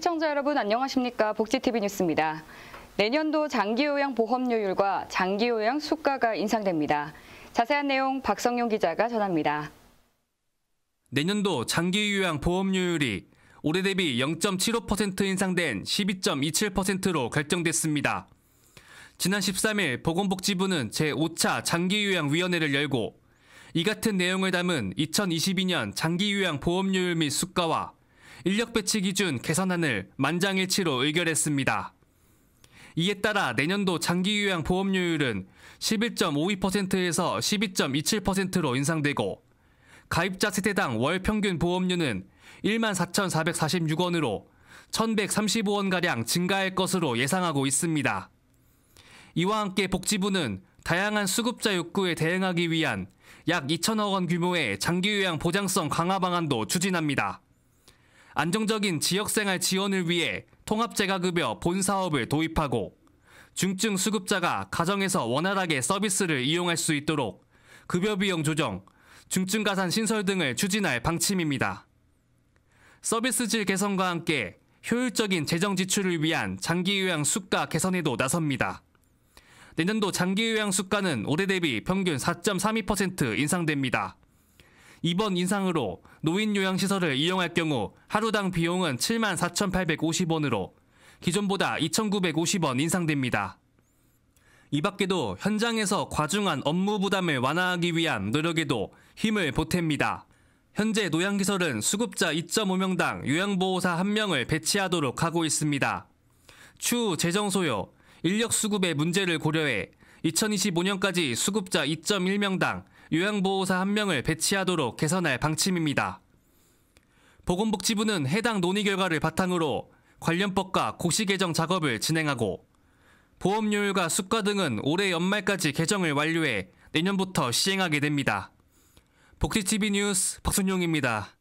시청자 여러분 안녕하십니까? 복지TV 뉴스입니다. 내년도 장기요양 보험료율과 장기요양 수가가 인상됩니다. 자세한 내용 박성용 기자가 전합니다. 내년도 장기요양 보험료율이 올해 대비 0.75% 인상된 12.27%로 결정됐습니다. 지난 13일 보건복지부는 제5차 장기요양위원회를 열고 이 같은 내용을 담은 2022년 장기요양 보험료율 및 수가와 인력 배치 기준 개선안을 만장일치로 의결했습니다. 이에 따라 내년도 장기 요양 보험료율은 11.52%에서 12.27%로 인상되고 가입자 세대당 월 평균 보험료는 14,446원으로 1,135원가량 증가할 것으로 예상하고 있습니다. 이와 함께 복지부는 다양한 수급자 욕구에 대응하기 위한 약 2천억 원 규모의 장기요양 보장성 강화 방안도 추진합니다. 안정적인 지역생활 지원을 위해 통합재가급여 본 사업을 도입하고 중증 수급자가 가정에서 원활하게 서비스를 이용할 수 있도록 급여 비용 조정, 중증가산 신설 등을 추진할 방침입니다. 서비스 질 개선과 함께 효율적인 재정 지출을 위한 장기 요양 수가 개선에도 나섭니다. 내년도 장기 요양 수가는 올해 대비 평균 4.32% 인상됩니다. 이번 인상으로 노인 요양시설을 이용할 경우 하루당 비용은 74,850원으로 기존보다 2,950원 인상됩니다. 이 밖에도 현장에서 과중한 업무 부담을 완화하기 위한 노력에도 힘을 보탭니다. 현재 노양기설은 수급자 2.5명당 요양보호사 1명을 배치하도록 하고 있습니다. 추후 재정 소요, 인력 수급의 문제를 고려해 2025년까지 수급자 2.1명당 요양보호사 한명을 배치하도록 개선할 방침입니다. 보건복지부는 해당 논의 결과를 바탕으로 관련법과 고시 개정 작업을 진행하고 보험료율과 수가 등은 올해 연말까지 개정을 완료해 내년부터 시행하게 됩니다. 복지TV 뉴스 박순용입니다.